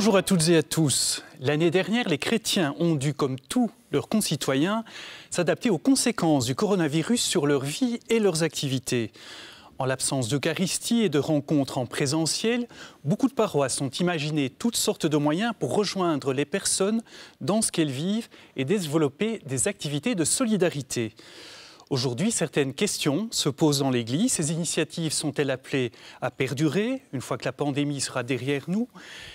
Bonjour à toutes et à tous. L'année dernière, les chrétiens ont dû, comme tous leurs concitoyens, s'adapter aux conséquences du coronavirus sur leur vie et leurs activités. En l'absence d'Eucharistie et de rencontres en présentiel, beaucoup de paroisses ont imaginé toutes sortes de moyens pour rejoindre les personnes dans ce qu'elles vivent et développer des activités de solidarité. Aujourd'hui, certaines questions se posent dans l'Église. Ces initiatives sont-elles appelées à perdurer une fois que la pandémie sera derrière nous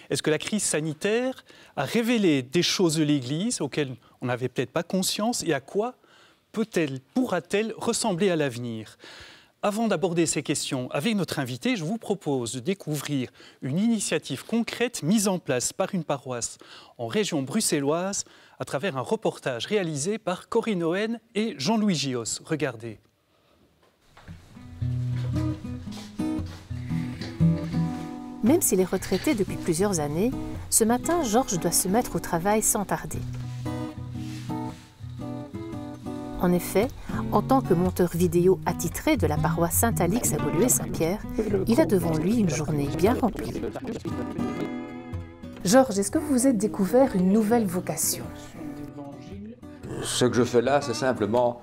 Est-ce que la crise sanitaire a révélé des choses de l'Église auxquelles on n'avait peut-être pas conscience et à quoi peut-elle, pourra-t-elle ressembler à l'avenir avant d'aborder ces questions avec notre invité, je vous propose de découvrir une initiative concrète mise en place par une paroisse en région bruxelloise à travers un reportage réalisé par Corinne Owen et Jean-Louis Gios. Regardez. Même s'il est retraité depuis plusieurs années, ce matin, Georges doit se mettre au travail sans tarder. En effet, en tant que monteur vidéo attitré de la paroisse Saint-Alix à et saint pierre il a devant lui une journée bien remplie. Georges, est-ce que vous vous êtes découvert une nouvelle vocation Ce que je fais là, c'est simplement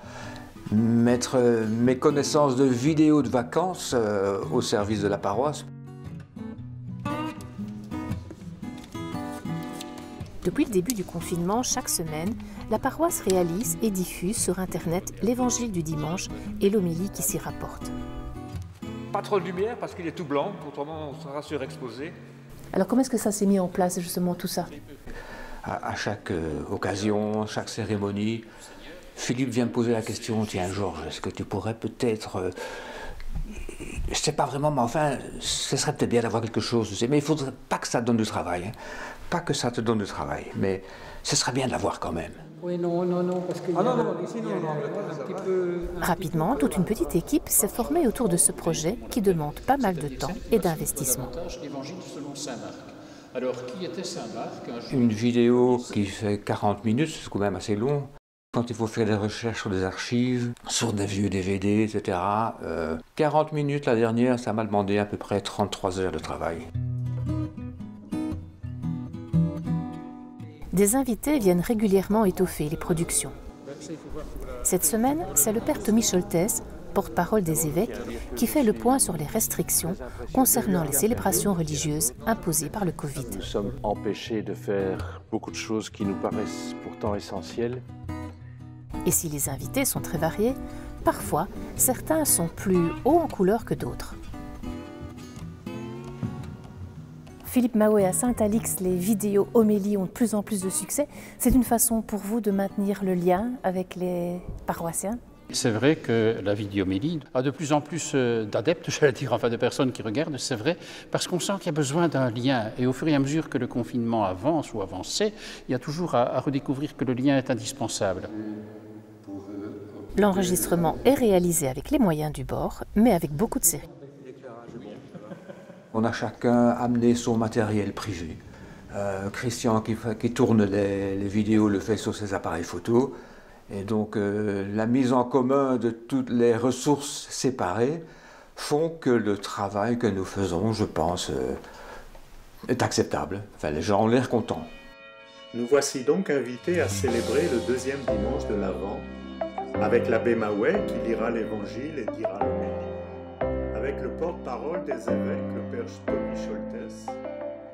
mettre mes connaissances de vidéos de vacances euh, au service de la paroisse. Depuis le début du confinement, chaque semaine, la paroisse réalise et diffuse sur Internet l'évangile du dimanche et l'homélie qui s'y rapporte. Pas trop de lumière parce qu'il est tout blanc, autrement on sera surexposé. Alors comment est-ce que ça s'est mis en place justement tout ça à, chaque euh, occasion, chaque cérémonie, Philippe vient me poser la question, tiens Georges, est-ce que tu pourrais peut-être... Euh, je ne sais pas vraiment, mais enfin, ce serait peut-être bien d'avoir quelque chose, mais il faudrait pas que ça te donne du travail, hein. pas que ça te donne du travail, mais ce serait bien d'avoir quand même. Oui, non, non, non, parce Rapidement, toute une petite équipe s'est formée autour de ce projet qui demande pas mal de temps et d'investissement. Une vidéo qui fait 40 minutes, c'est quand même assez long. Quand il faut faire des recherches sur des archives, sur des vieux DVD, etc., 40 minutes la dernière, ça m'a demandé à peu près 33 heures de travail. des invités viennent régulièrement étoffer les productions. Cette semaine, c'est le père Tommy Scholtes, porte-parole des évêques, qui fait le point sur les restrictions concernant les célébrations religieuses imposées par le Covid. Nous sommes empêchés de faire beaucoup de choses qui nous paraissent pourtant essentielles. Et si les invités sont très variés, parfois certains sont plus hauts en couleur que d'autres. Philippe Maoué à Saint-Alix, les vidéos homélies ont de plus en plus de succès. C'est une façon pour vous de maintenir le lien avec les paroissiens c'est vrai que la vidéo homélie a de plus en plus euh, d'adeptes, j'allais dire, enfin de personnes qui regardent, c'est vrai, parce qu'on sent qu'il y a besoin d'un lien. Et au fur et à mesure que le confinement avance ou avancé, il y a toujours à, redécouvrir que le lien est indispensable. L'enregistrement est réalisé avec les moyens du bord, mais avec beaucoup de série. On a chacun amené son matériel privé. Euh, Christian qui, tourne les, vidéos le fait sur ses appareils photo. Et donc euh, la mise en commun de toutes les ressources séparées font que le travail que nous faisons, je pense, euh, est acceptable. Enfin, les gens ont l'air contents. Nous voici donc invités à célébrer le deuxième dimanche de l'Avent avec l'abbé Maouet qui lira l'Évangile et dira le avec le porte-parole des évêques, père Tommy Scholtes.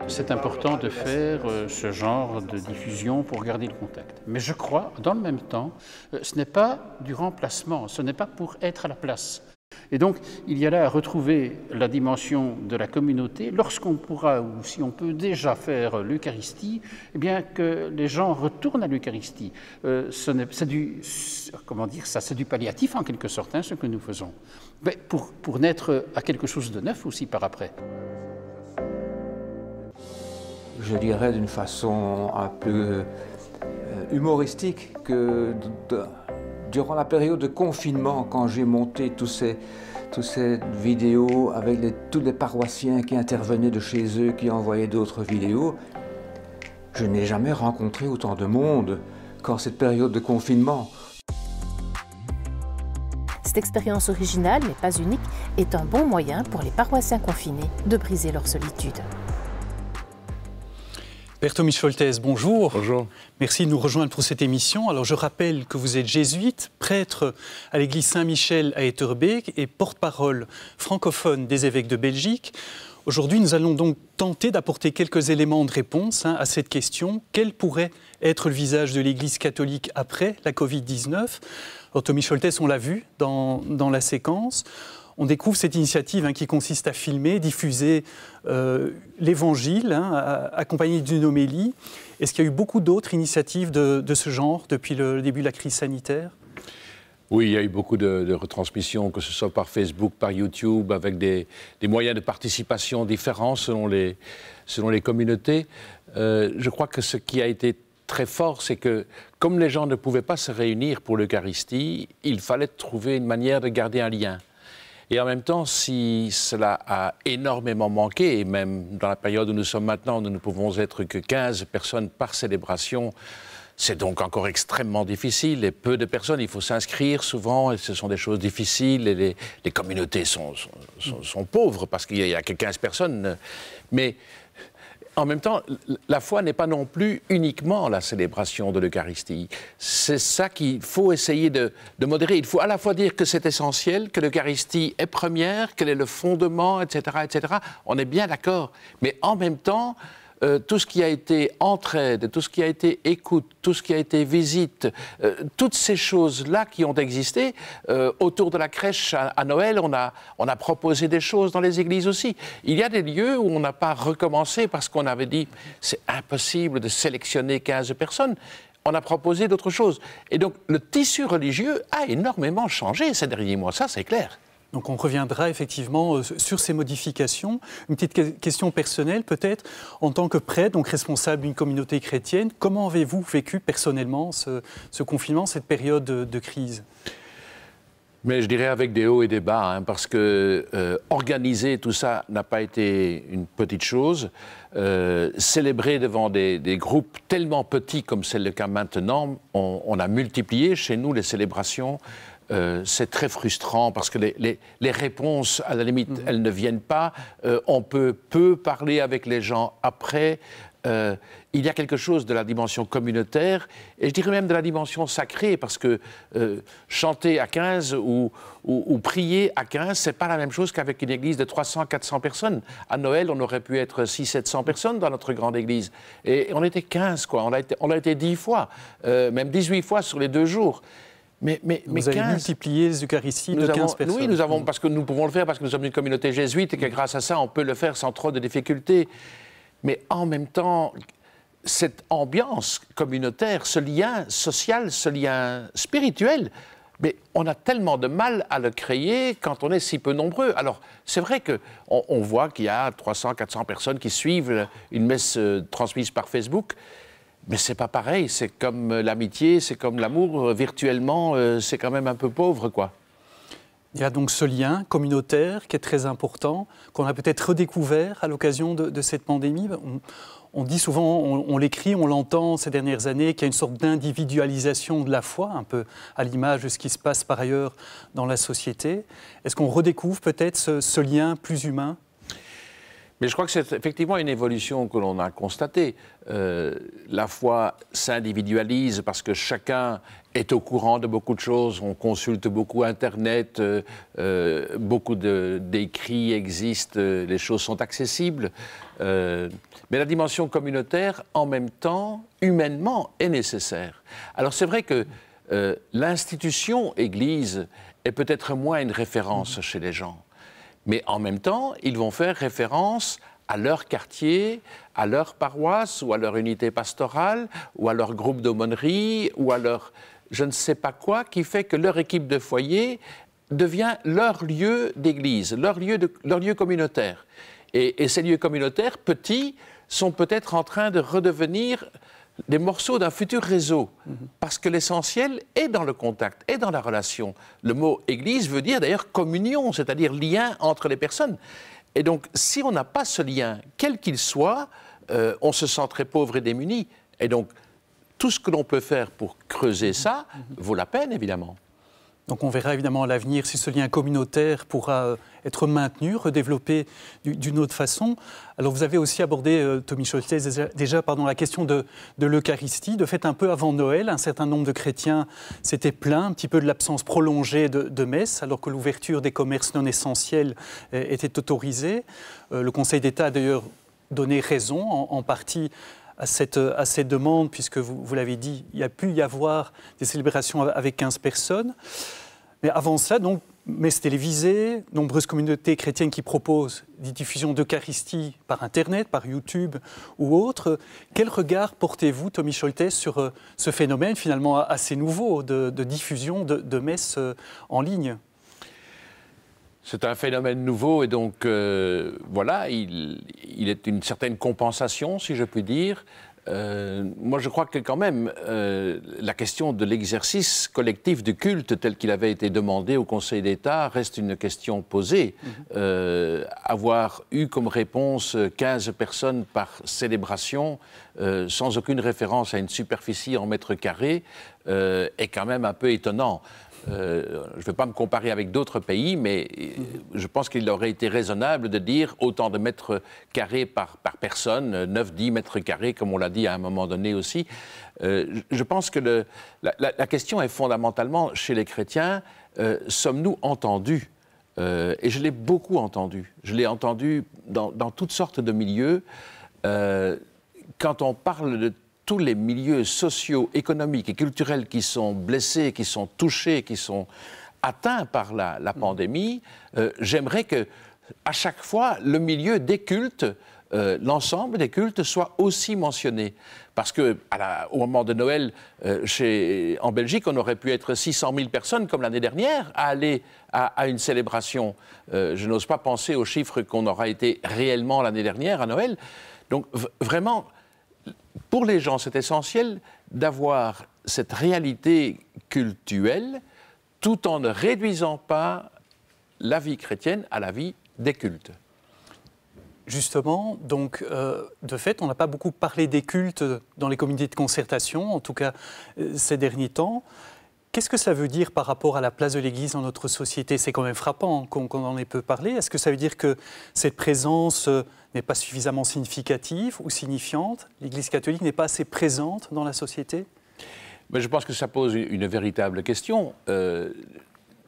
C'est important de faire euh, ce genre de diffusion pour garder le contact. Mais je crois, dans le même temps, euh, ce n'est pas du remplacement, ce n'est pas pour être à la place. Et donc, il y a là à retrouver la dimension de la communauté. Lorsqu'on pourra ou si on peut déjà faire l'Eucharistie, eh bien que les gens retournent à l'Eucharistie. Euh, c'est du, comment dire ça, c'est du palliatif en quelque sorte, hein, ce que nous faisons. pour naître à quelque chose de neuf aussi par après. Je dirais d'une façon un peu euh, humoristique que durant la période de confinement, quand j'ai monté toutes ces vidéos avec tous les paroissiens qui intervenaient de chez eux, qui envoyaient d'autres vidéos, je n'ai jamais rencontré autant de monde qu'en cette période de confinement. Cette expérience originale, mais pas unique, est un bon moyen pour les paroissiens confinés de briser leur solitude. Berthomis Scholtes, bonjour. Bonjour. Merci de nous rejoindre pour cette émission. Alors, je rappelle que vous êtes jésuite, prêtre à l'église Saint-Michel à Etterbeek et porte-parole francophone des évêques de Belgique. Aujourd'hui, nous allons donc tenter d'apporter quelques éléments de réponse hein, à cette question. Quel pourrait être le visage de l'Église catholique après la Covid-19 Alors, Tommy Scholtes, on l'a vu dans, dans la séquence on découvre cette initiative hein, qui consiste à filmer, diffuser euh, l'Évangile, hein, accompagné d'une homélie. Est-ce qu'il y a eu beaucoup d'autres initiatives de, ce genre depuis le début de la crise sanitaire oui, il y a eu beaucoup de, retransmissions, que ce soit par Facebook, par YouTube, avec des, moyens de participation différents selon les, selon les communautés. Euh, je crois que ce qui a été très fort, c'est que comme les gens ne pouvaient pas se réunir pour l'Eucharistie, il fallait trouver une manière de garder un lien. Et en même temps, si cela a énormément manqué, et même dans la période où nous sommes maintenant, nous ne pouvons être que 15 personnes par célébration, c'est donc encore extrêmement difficile et peu de personnes, il faut s'inscrire souvent et ce sont des choses difficiles et les, communautés sont, sont, pauvres parce qu'il n'y a, a que 15 personnes. Mais en même temps, la foi n'est pas non plus uniquement la célébration de l'Eucharistie. C'est ça qu'il faut essayer de, modérer. Il faut à la fois dire que c'est essentiel, que l'Eucharistie est première, qu'elle est le fondement, etc., etc. On est bien d'accord. Mais en même temps, euh, tout ce qui a été entraide, tout ce qui a été écoute, tout ce qui a été visite, euh, toutes ces choses-là qui ont existé. Euh, autour de la crèche à, Noël, on a, on a proposé des choses dans les églises aussi. Il y a des lieux où on n'a pas recommencé parce qu'on avait dit c'est impossible de sélectionner 15 personnes on a proposé d'autres choses. Et donc le tissu religieux a énormément changé ces derniers mois, ça c'est clair. Donc on reviendra effectivement euh, sur ces modifications. Une petite question personnelle peut-être. En tant que prêtre, donc responsable d'une communauté chrétienne, comment avez-vous vécu personnellement ce, confinement, cette période de, crise mais je dirais avec des hauts et des bas, hein, parce que euh, organiser tout ça n'a pas été une petite chose. Euh, célébrer devant des, groupes tellement petits comme c'est le cas maintenant, on, on a multiplié chez nous les célébrations euh, c'est très frustrant parce que les, réponses, à la limite, mhm. elles ne viennent pas. Euh, on peut peu parler avec les gens après. Euh, il y a quelque chose de la dimension communautaire et je dirais même de la dimension sacrée parce que chanter à 15 ou, prier à 15, n'est pas la même chose qu'avec une église de 300-400 personnes. À Noël, on aurait pu être 600-700 personnes dans notre grande église et on était 15 quoi. On a été, on été 10 fois, même 18 fois sur les deux jours. Mais, mais, vous avez multiplié les Eucharisties de 15 personnes. Oui, nous avons, parce que nous pouvons le faire, parce que nous sommes une communauté jésuite et que grâce à ça, on peut le faire sans trop de difficultés. Mais en même temps, cette ambiance communautaire, ce lien social, ce lien spirituel, mais on a tellement de mal à le créer quand on est si peu nombreux. Alors, c'est vrai qu'on voit qu'il y a 300, 400 personnes qui suivent une messe euh, transmise par Facebook, mais c'est pas pareil, c'est comme l'amitié, c'est comme l'amour, euh, virtuellement, euh, c'est quand même un peu pauvre, quoi. Il y a donc ce lien communautaire qui est très important, qu'on a peut-être redécouvert à l'occasion de, cette pandémie. On, dit souvent, on, l'écrit, on l'entend ces dernières années, qu'il y a une sorte d'individualisation de la foi, un peu à l'image de ce qui se passe par ailleurs dans la société. Est-ce qu'on redécouvre peut-être ce lien plus humain mais je crois que c'est effectivement une évolution que l'on a constatée. Euh, la foi s'individualise parce que chacun est au courant de beaucoup de choses. On consulte beaucoup Internet, euh, euh beaucoup d'écrits existent, euh, les choses sont accessibles. mais la dimension communautaire, en même temps, humainement, est nécessaire. Alors c'est vrai que l'institution Église est peut-être moins une référence chez les gens. Mais en même temps, ils vont faire référence à leur quartier, à leur paroisse ou à leur unité pastorale ou à leur groupe d'aumônerie ou à leur je ne sais pas quoi qui fait que leur équipe de foyer devient leur lieu d'église, leur, lieu leur lieu communautaire. et, ces lieux communautaires, petits, sont peut-être en train de redevenir des morceaux d'un futur réseau, parce que l'essentiel est dans le contact, est dans la relation. Le mot Église veut dire d'ailleurs communion, c'est-à-dire lien entre les personnes. Et donc, si on n'a pas ce lien, quel qu'il soit, euh, on se sent très pauvre et démuni. Et donc, tout ce que l'on peut faire pour creuser ça vaut la peine, évidemment. Donc on verra évidemment à l'avenir si ce lien communautaire pourra euh, être maintenu, redéveloppé d'une autre façon. Alors vous avez aussi abordé, euh, Tommy Scholtes, déjà pardon, la question de, l'Eucharistie. De fait, un peu avant Noël, un certain nombre de chrétiens s'étaient plaints un petit peu de l'absence prolongée de, messe, alors que l'ouverture des commerces non essentiels euh, était autorisée. Le Conseil d'État a d'ailleurs donné raison en partie à cette, demande, puisque vous, l'avez dit, il y a pu y avoir des célébrations avec 15 personnes. Mais avant cela, donc, messe télévisée, nombreuses communautés chrétiennes qui proposent des diffusions d'Eucharistie par Internet, par YouTube ou autre. Quel regard portez-vous, Tommy Scholtes, sur euh, ce phénomène finalement assez nouveau de, diffusion de, de euh, en ligne c'est un phénomène nouveau et donc euh, voilà, il, est une certaine compensation, si je puis dire. Euh, moi, je crois que quand même, euh, la question de l'exercice collectif du culte tel qu'il avait été demandé au Conseil d'État reste une question posée. Mhm. avoir eu comme réponse 15 personnes par célébration, sans aucune référence à une superficie en mètres carrés, est quand même un peu étonnant. Euh, je ne veux pas me comparer avec d'autres pays, mais euh, je pense qu'il aurait été raisonnable de dire autant de mètres carrés par, par personne, 9-10 mètres carrés, comme on l'a dit à un moment donné aussi. Euh, je pense que le, la, question est fondamentalement, chez les chrétiens, sommes-nous entendus Et je l'ai beaucoup entendu. Je l'ai entendu dans, dans, toutes sortes de milieux. quand on parle de tous les milieux sociaux, économiques et culturels qui sont blessés, qui sont touchés, qui sont atteints par la, mm. pandémie, euh, j'aimerais que à chaque fois le milieu des cultes euh, l'ensemble des cultes soit aussi mentionné. Parce qu'au moment de Noël, euh, en Belgique, on aurait pu être 600 000 personnes, comme l'année dernière, à aller à, une célébration. je n'ose pas penser aux chiffres qu'on aura été réellement l'année dernière à Noël. Donc vraiment, pour les gens, c'est essentiel d'avoir cette réalité cultuelle tout en ne réduisant pas la vie chrétienne à la vie des cultes. Justement, donc, euh, de fait, on n'a pas beaucoup parlé des cultes dans les comités de concertation, en tout cas euh, ces derniers temps. Qu'est-ce que ça veut dire par rapport à la place de l'Église dans notre société C'est quand même frappant qu'on en ait peu parlé. Est-ce que ça veut dire que cette présence euh, n'est pas suffisamment significative ou signifiante L'Église catholique n'est pas assez présente dans la société mais je pense que ça pose une véritable question. Euh,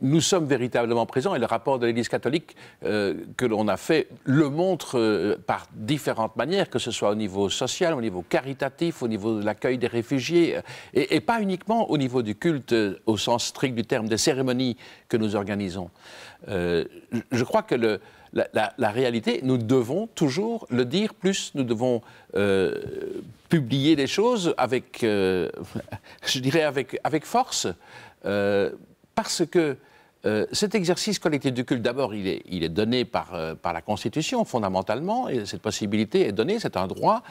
nous sommes véritablement présents et le rapport de l'Église catholique euh, que l'on a fait le montre euh, par différentes manières, que ce soit au niveau social, au niveau caritatif, au niveau de l'accueil des réfugiés, euh, et, pas uniquement au niveau du culte au sens strict du terme, des cérémonies que nous organisons. Je, crois que le, la, réalité, nous devons toujours le dire plus, nous devons publier les choses avec, je dirais, avec, avec force parce que euh, cet exercice collectif du culte, d'abord, il est, donné euh, par, la Constitution, fondamentalement, et cette possibilité est donnée, c'est un droit,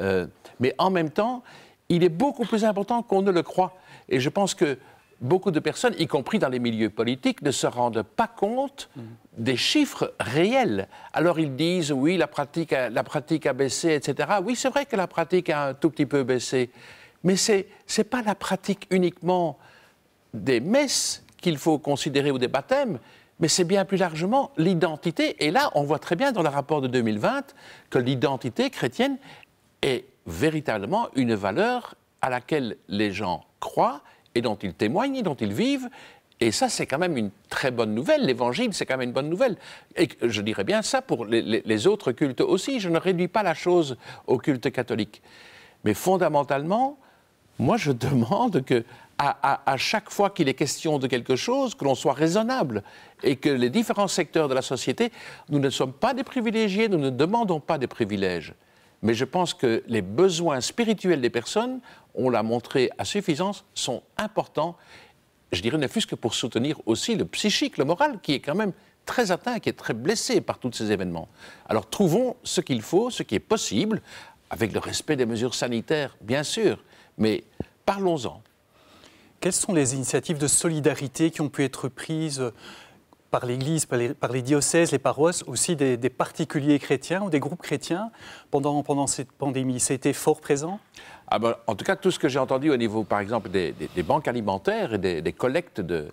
euh, mais en même temps, il est beaucoup plus important qu'on ne le croit. Et je pense que beaucoup de personnes, y compris dans les milieux politiques, ne se rendent pas compte mmh. des chiffres réels. Alors ils disent, oui, la pratique la pratique a baissé, etc. Oui, c'est vrai que la pratique a un tout petit peu baissé, mais ce n'est pas la pratique uniquement des messes qu'il faut considérer au des baptêmes, mais c'est bien plus largement l'identité. Et là, on voit très bien dans le rapport de 2020 que l'identité chrétienne est véritablement une valeur à laquelle les gens croient et dont ils témoignent et dont ils vivent. Et ça, c'est quand même une très bonne nouvelle. L'évangile, c'est quand même une bonne nouvelle. Et je dirais bien ça pour les, les autres cultes aussi. Je ne réduis pas la chose au culte catholique. Mais fondamentalement, moi, je demande que, à, chaque fois qu'il est question de quelque chose, que l'on soit raisonnable et que les différents secteurs de la société, nous ne sommes pas des privilégiés, nous ne demandons pas des privilèges. Mais je pense que les besoins spirituels des personnes, on l'a montré à suffisance, sont importants, je dirais ne fût-ce que pour soutenir aussi le psychique, le moral, qui est quand même très atteint, qui est très blessé par tous ces événements. Alors trouvons ce qu'il faut, ce qui est possible, avec le respect des mesures sanitaires, bien sûr, mais parlons-en. Quelles sont les initiatives de solidarité qui ont pu être prises par l'Église, par, les diocèses, les paroisses, aussi des, particuliers chrétiens ou des groupes chrétiens pendant, pendant cette pandémie. C'était fort présent ah ben, en tout cas, tout ce que j'ai entendu au niveau, par exemple, des, banques alimentaires et des, collectes de,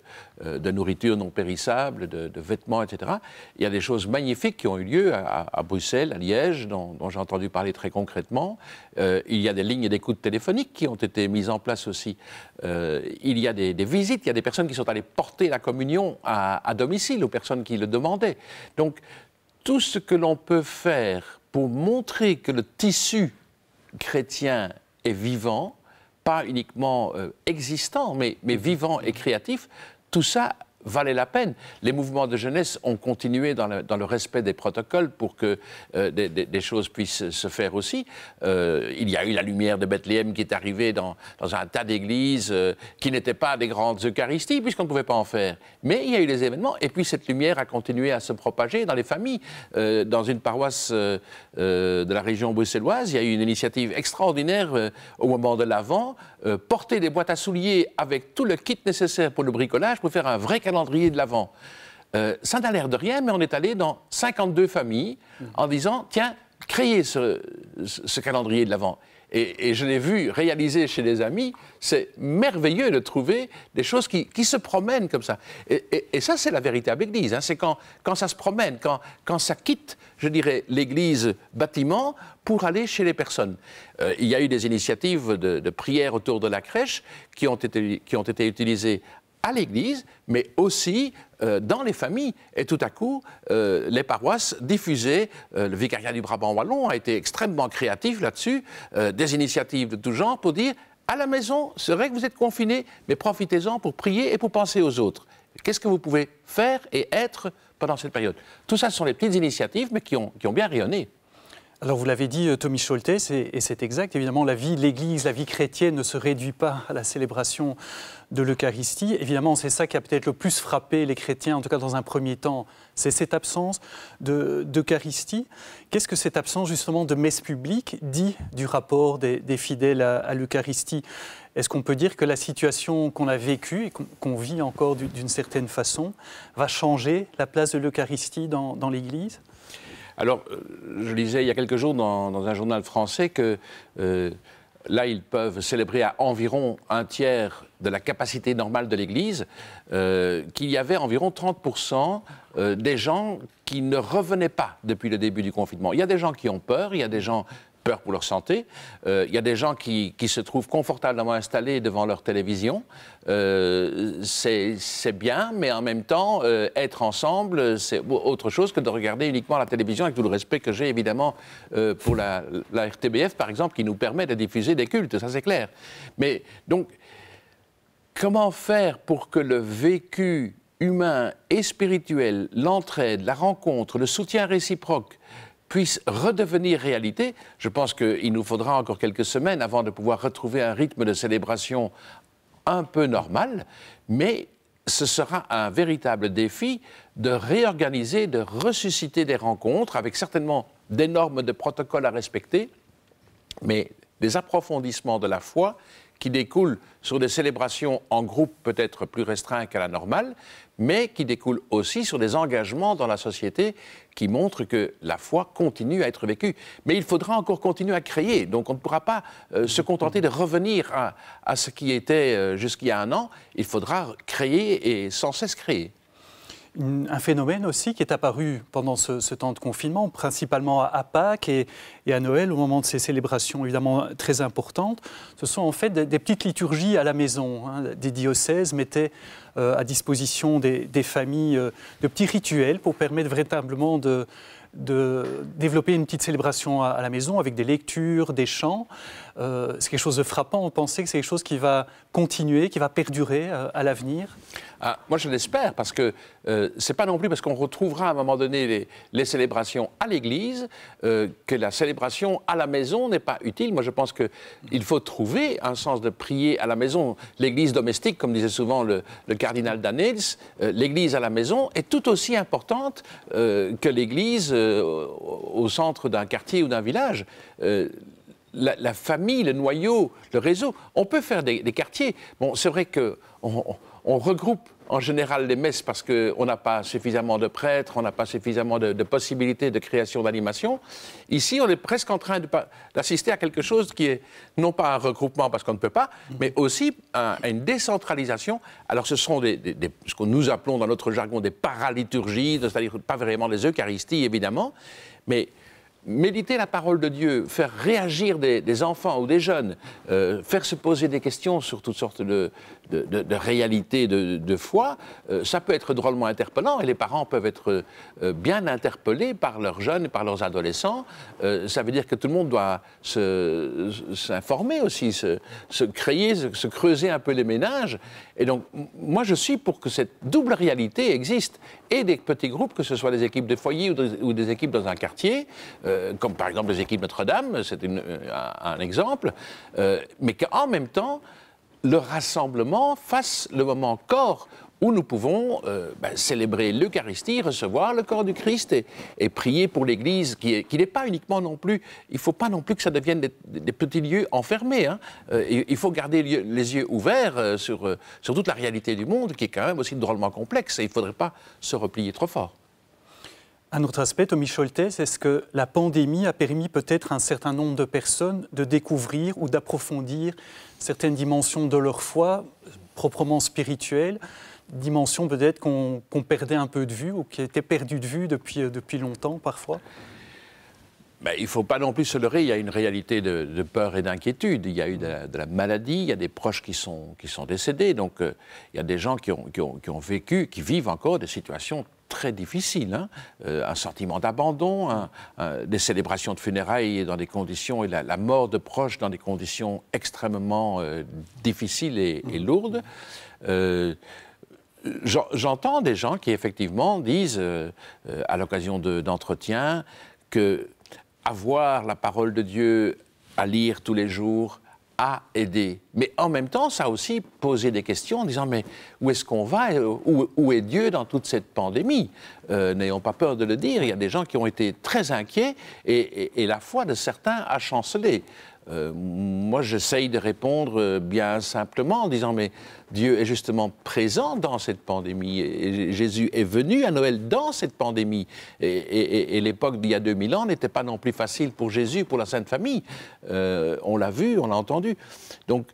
euh, de, nourriture non périssable, de, vêtements, etc., il y a des choses magnifiques qui ont eu lieu à, Bruxelles, à Liège, dont, j'ai entendu parler très concrètement. Euh, il y a des lignes d'écoute téléphonique qui ont été mises en place aussi. Euh, il y a des, visites, il y a des personnes qui sont allées porter la communion à, à domicile aux personnes qui le demandaient. Donc, tout ce que l'on peut faire pour montrer que le tissu chrétien et vivant, pas uniquement euh, existant, mais, mais vivant et créatif, tout ça valait la peine. Les mouvements de jeunesse ont continué dans, le respect des protocoles pour que euh, des, choses puissent se faire aussi. Euh, il y a eu la lumière de Bethléem qui est arrivée dans, un tas d'églises euh, qui n'étaient pas des grandes Eucharisties puisqu'on ne pouvait pas en faire. Mais il y a eu des événements et puis cette lumière a continué à se propager dans les familles. dans une paroisse de la région bruxelloise, il y a eu une initiative extraordinaire au moment de l'Avent, porter des boîtes à souliers avec tout le kit nécessaire pour le bricolage pour faire un vrai calendrier de l'Avent. Euh, ça n'a l'air de rien, mais on est allé dans 52 familles en disant, tiens, créez ce, calendrier de l'Avent. Et, je l'ai vu réalisé chez des amis, c'est merveilleux de trouver des choses qui, se promènent comme ça. Et, ça, c'est la véritable Église. Hein. C'est quand, quand, ça se promène, quand, ça quitte, je dirais, l'Église bâtiment pour aller chez les personnes. Euh, il y a eu des initiatives de, prière autour de la crèche qui ont été, qui ont été utilisées à l'Église, mais aussi euh, dans les familles. Et tout à coup, euh, les paroisses diffusaient, euh, le vicariat du Brabant Wallon a été extrêmement créatif là-dessus, des initiatives de tout genre pour dire, à la maison, c'est vrai que vous êtes confinés, mais profitez-en pour prier et pour penser aux autres. Qu'est-ce que vous pouvez faire et être pendant cette période Tout ça, ce sont les petites initiatives, mais qui ont bien rayonné. Alors vous l'avez dit, euh, Tommy Scholte, et c'est exact, évidemment la vie, l'Église, la vie chrétienne ne se réduit pas à la célébration de l'Eucharistie. Évidemment, c'est ça qui a peut-être le plus frappé les chrétiens, en tout cas dans un premier temps, c'est cette absence d'Eucharistie. Qu'est-ce que cette absence justement de messe publique dit du rapport des, fidèles à, l'Eucharistie Est-ce qu'on peut dire que la situation qu'on a vécue et qu'on vit encore d'une certaine façon va changer la place de l'Eucharistie dans l'Église alors, euh, je lisais il y a quelques jours dans, un journal français que euh, là, ils peuvent célébrer à environ un tiers de la capacité normale de l'Église, euh, qu'il y avait environ 30% des gens qui ne revenaient pas depuis le début du confinement. Il y a des gens qui ont peur, il y a des gens pour leur santé. Euh, il y a des gens qui, se trouvent confortablement installés devant leur télévision. Euh, c'est bien, mais en même temps, euh, être ensemble, c'est autre chose que de regarder uniquement la télévision, avec tout le respect que j'ai évidemment pour la, la RTBF, par exemple, qui nous permet de diffuser des cultes, ça c'est clair. Mais donc, comment faire pour que le vécu humain et spirituel, l'entraide, la rencontre, le soutien réciproque, puisse redevenir réalité. Je pense qu'il nous faudra encore quelques semaines avant de pouvoir retrouver un rythme de célébration un peu normal, mais ce sera un véritable défi de réorganiser, de ressusciter des rencontres avec certainement des normes de protocole à respecter, mais des approfondissements de la foi qui découlent sur des célébrations en groupe peut-être plus restreints qu'à la normale, mais qui découle aussi sur des engagements dans la société qui montrent que la foi continue à être vécue. Mais il faudra encore continuer à créer, donc on ne pourra pas euh, se contenter de revenir à, ce qui était euh, jusqu'il y a un an, il faudra créer et sans cesse créer un phénomène aussi qui est apparu pendant ce, temps de confinement, principalement à, Pâques et, à Noël, au moment de ces célébrations évidemment très importantes. Ce sont en fait des, petites liturgies à la maison. Hein. Des diocèses mettaient euh, à disposition des, familles euh, de petits rituels pour permettre véritablement de de développer une petite célébration à, la maison avec des lectures, des chants. Euh, c'est quelque chose de frappant. On pensait que c'est quelque chose qui va continuer, qui va perdurer à, l'avenir. Ah, moi, je l'espère parce que euh, c'est pas non plus parce qu'on retrouvera à un moment donné les, célébrations à l'église euh, que la célébration à la maison n'est pas utile. Moi, je pense qu'il faut trouver un sens de prier à la maison. L'église domestique, comme disait souvent le, cardinal Danels, euh, l'église à la maison est tout aussi importante que l'église au centre d'un quartier ou d'un village. La, famille, le noyau, le réseau. On peut faire des, quartiers. Bon, c'est vrai que on, on regroupe en général les messes parce qu'on n'a pas suffisamment de prêtres, on n'a pas suffisamment de, possibilités de création d'animation. Ici, on est presque en train d'assister à quelque chose qui est non pas un regroupement parce qu'on ne peut pas, mais aussi à une décentralisation. Alors ce sont ce que nous appelons dans notre jargon des paraliturgies, c'est-à-dire pas vraiment des eucharisties évidemment, mais méditer la parole de Dieu, faire réagir des, enfants ou des jeunes, euh, faire se poser des questions sur toutes sortes de, de, réalités de, foi, euh, ça peut être drôlement interpellant et les parents peuvent être euh, bien interpellés par leurs jeunes, par leurs adolescents. ça veut dire que tout le monde doit s'informer aussi, se, créer, se, creuser un peu les ménages. Et donc, moi, je suis pour que cette double réalité existe et des petits groupes, que ce soit des équipes de foyer ou des équipes dans un quartier euh, comme par exemple les équipes Notre-Dame, c'est euh, un, exemple, euh, mais qu'en même temps, le rassemblement fasse le moment corps où nous pouvons ben, célébrer l'Eucharistie, recevoir le corps du Christ et, prier pour l'Église, qui, n'est pas uniquement non plus, il ne faut pas non plus que ça devienne des, petits lieux enfermés. Hein. il faut garder les yeux ouverts sur, sur toute la réalité du monde, qui est quand même aussi drôlement complexe, et il ne faudrait pas se replier trop fort. Un autre aspect, Tommy Scholtes, c'est ce que la pandémie a permis peut-être à un certain nombre de personnes de découvrir ou d'approfondir certaines dimensions de leur foi, proprement spirituelle, dimensions peut-être qu'on perdait un peu de vue ou qui étaient perdues de vue depuis, euh, depuis longtemps parfois ben, il ne faut pas non plus se leurrer, il y a une réalité de, peur et d'inquiétude. Il y a eu de la, maladie, il y a des proches qui sont, qui sont décédés, donc euh, il y a des gens qui, ont, qui ont, vécu, qui vivent encore des situations très difficile. Hein. Euh, un sentiment d'abandon, des célébrations de funérailles dans des conditions, et la, mort de proches dans des conditions extrêmement euh, difficiles et, mmh. lourdes. Euh, j'entends des gens qui effectivement disent, à l'occasion d'entretiens, qu'avoir que avoir la parole de Dieu à lire tous les jours, aider. Mais en même temps, ça a aussi posé des questions en disant mais où est-ce qu'on va où, est Dieu dans toute cette pandémie euh, N'ayons pas peur de le dire, il y a des gens qui ont été très inquiets et la foi de certains a chancelé. Euh, moi, j'essaye de répondre euh, bien simplement en disant, mais Dieu est justement présent dans cette pandémie. Et Jésus est venu à Noël dans cette pandémie. Et, l'époque d'il y a 2000 ans n'était pas non plus facile pour Jésus, pour la Sainte Famille. Euh, on l'a vu, on l'a entendu. Donc,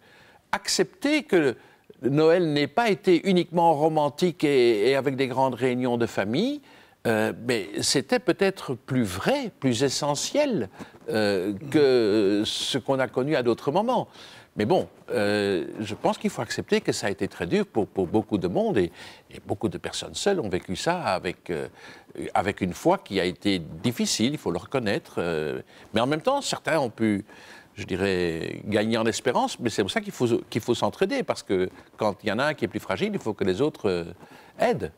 accepter que Noël n'ait pas été uniquement romantique et avec des grandes réunions de famille, euh, mais c'était peut-être plus vrai, plus essentiel euh, que ce qu'on a connu à d'autres moments. Mais bon, euh, je pense qu'il faut accepter que ça a été très dur pour, beaucoup de monde et, beaucoup de personnes seules ont vécu ça avec, avec une foi qui a été difficile, il faut le reconnaître. mais en même temps, certains ont pu, je dirais, gagner en espérance, mais c'est pour ça qu'il qu'il faut s'entraider parce que quand il y en a un qui est plus fragile, il faut que les autres aident.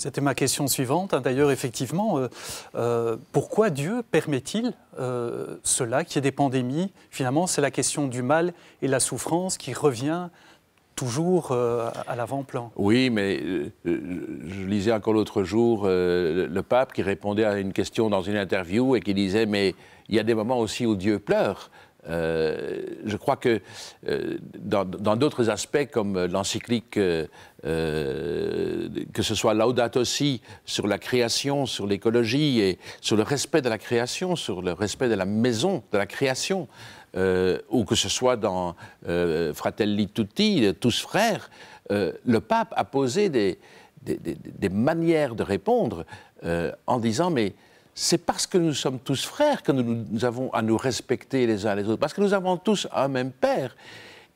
C'était ma question suivante. Hein. D'ailleurs, effectivement, euh, euh, pourquoi Dieu permet-il euh, cela, qu'il y ait des pandémies Finalement, c'est la question du mal et la souffrance qui revient toujours à l'avant-plan. Oui, mais je lisais encore l'autre jour le pape qui répondait à une question dans une interview et qui disait, mais il y a des moments aussi où Dieu pleure. Euh, je crois que euh, dans, d'autres aspects, comme l'encyclique, euh, que ce soit Laudato aussi sur la création, sur l'écologie et sur le respect de la création, sur le respect de la maison, de la création, ou que ce soit dans Fratelli Tutti, tous frères, le pape a posé des manières de répondre en disant mais c'est parce que nous sommes tous frères que nous, avons à nous respecter les uns les autres, parce que nous avons tous un même Père.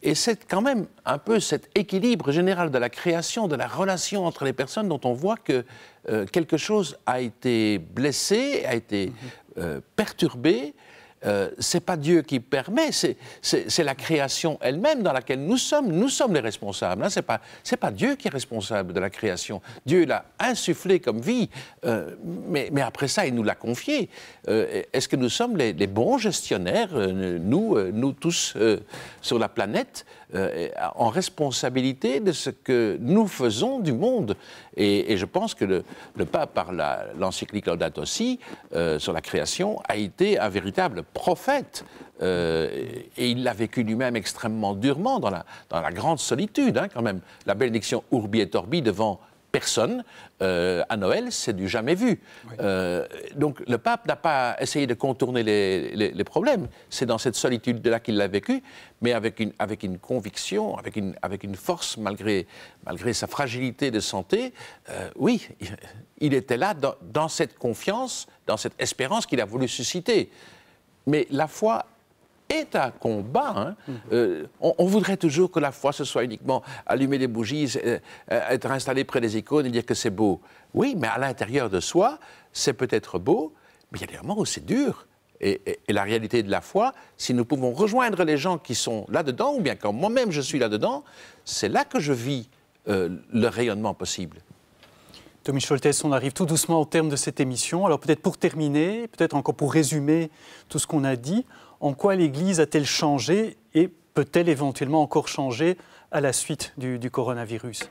Et c'est quand même un peu cet équilibre général de la création, de la relation entre les personnes dont on voit que euh, quelque chose a été blessé, a été euh, perturbé, ce euh, c'est pas Dieu qui permet, c'est la création elle-même dans laquelle nous sommes. Nous sommes les responsables. Hein. ce C'est pas Dieu qui est responsable de la création. Dieu l'a insufflé comme vie, euh, mais, après ça, il nous l'a confié. Euh, est-ce que nous sommes les, bons gestionnaires, nous tous sur la planète? Euh, euh, en responsabilité de ce que nous faisons du monde. Et, je pense que le, pape, par l'encyclique Laudato aussi, euh, sur la création, a été un véritable prophète. et il l'a vécu lui-même extrêmement durement, dans la, grande solitude, hein, quand même. La bénédiction Urbi et Orbi devant personne euh, à Noël, c'est du jamais vu. Euh, donc le pape n'a pas essayé de contourner les, problèmes. C'est dans cette solitude-là qu'il l'a vécu, mais avec une, avec une conviction, avec une, avec une force, malgré, malgré sa fragilité de santé. Euh, oui, il était là dans cette confiance, dans cette espérance qu'il a voulu susciter. Mais la foi est un combat. Hein. Mhm. Euh, on, voudrait toujours que la foi, ce soit uniquement allumer des bougies, euh, euh, être installé près des icônes et dire que c'est beau. Oui, mais à l'intérieur de soi, c'est peut-être beau, mais il y a des moments où c'est dur. Et, la réalité de la foi, si nous pouvons rejoindre les gens qui sont là-dedans, ou bien quand moi-même je suis là-dedans, c'est là que je vis le rayonnement possible. Tommy Scholtes, on arrive tout doucement au terme de cette émission. Alors peut-être pour terminer, peut-être encore pour résumer tout ce qu'on a dit, en quoi l'Église a-t-elle changé et peut-elle éventuellement encore changer à la suite du, coronavirus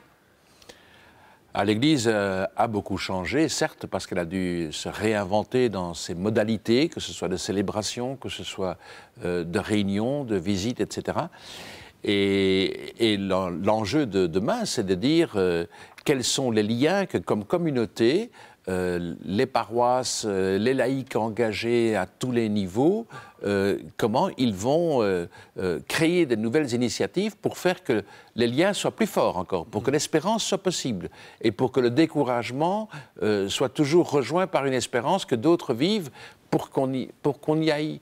ah, L'Église euh, a beaucoup changé, certes, parce qu'elle a dû se réinventer dans ses modalités, que ce soit de célébration, que ce soit euh, de réunion, de visite, etc. Et, l'enjeu de demain, c'est de dire euh, quels sont les liens que, comme communauté, euh, les paroisses, euh, les laïcs engagés à tous les niveaux, euh, comment ils vont créer de nouvelles initiatives pour faire que les liens soient plus forts encore, pour que mm-hmm. l'espérance soit possible et pour que le découragement soit toujours rejoint par une espérance que d'autres vivent pour qu'on y, aille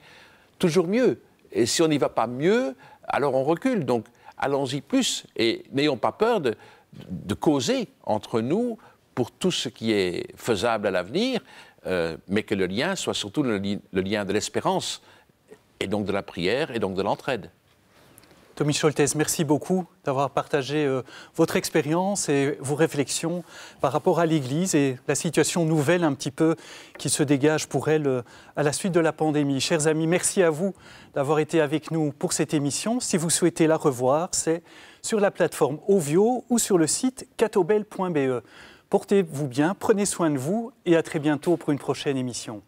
toujours mieux. Et si on n'y va pas mieux, alors on recule. Donc allons-y plus et n'ayons pas peur de causer entre nous pour tout ce qui est faisable à l'avenir, euh, mais que le lien soit surtout le, lien de l'espérance, et donc de la prière, et donc de l'entraide. Tommy Scholtes, merci beaucoup d'avoir partagé euh, votre expérience et vos réflexions par rapport à l'Église et la situation nouvelle un petit peu qui se dégage pour elle euh, à la suite de la pandémie. Chers amis, merci à vous d'avoir été avec nous pour cette émission. Si vous souhaitez la revoir, c'est sur la plateforme Ovio ou sur le site catobel.be. Portez-vous bien, prenez soin de vous et à très bientôt pour une prochaine émission.